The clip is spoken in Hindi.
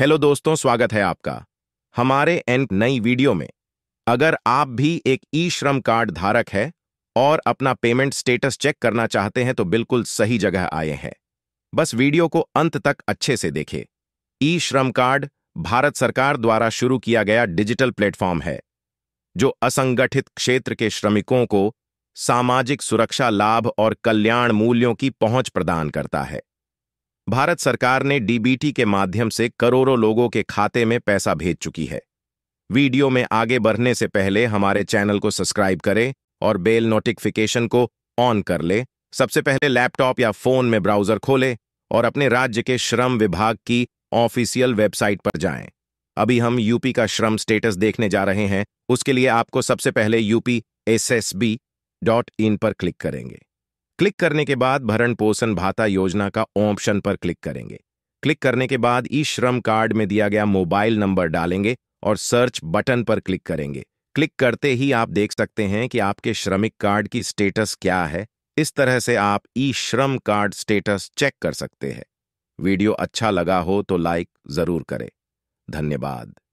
हेलो दोस्तों स्वागत है आपका हमारे एन नई वीडियो में अगर आप भी एक ई श्रम कार्ड धारक है और अपना पेमेंट स्टेटस चेक करना चाहते हैं तो बिल्कुल सही जगह आए हैं बस वीडियो को अंत तक अच्छे से देखें ई श्रम कार्ड भारत सरकार द्वारा शुरू किया गया डिजिटल प्लेटफॉर्म है जो असंगठित क्षेत्र के श्रमिकों को सामाजिक सुरक्षा लाभ और कल्याण मूल्यों की पहुंच प्रदान करता है भारत सरकार ने डीबीटी के माध्यम से करोड़ों लोगों के खाते में पैसा भेज चुकी है वीडियो में आगे बढ़ने से पहले हमारे चैनल को सब्सक्राइब करें और बेल नोटिफिकेशन को ऑन कर ले सबसे पहले लैपटॉप या फोन में ब्राउजर खोले और अपने राज्य के श्रम विभाग की ऑफिशियल वेबसाइट पर जाएं। अभी हम यूपी का श्रम स्टेटस देखने जा रहे हैं उसके लिए आपको सबसे पहले यूपी एस पर क्लिक करेंगे क्लिक करने के बाद भरण पोषण भाता योजना का ऑप्शन पर क्लिक करेंगे क्लिक करने के बाद ई श्रम कार्ड में दिया गया मोबाइल नंबर डालेंगे और सर्च बटन पर क्लिक करेंगे क्लिक करते ही आप देख सकते हैं कि आपके श्रमिक कार्ड की स्टेटस क्या है इस तरह से आप ई श्रम कार्ड स्टेटस चेक कर सकते हैं वीडियो अच्छा लगा हो तो लाइक जरूर करें धन्यवाद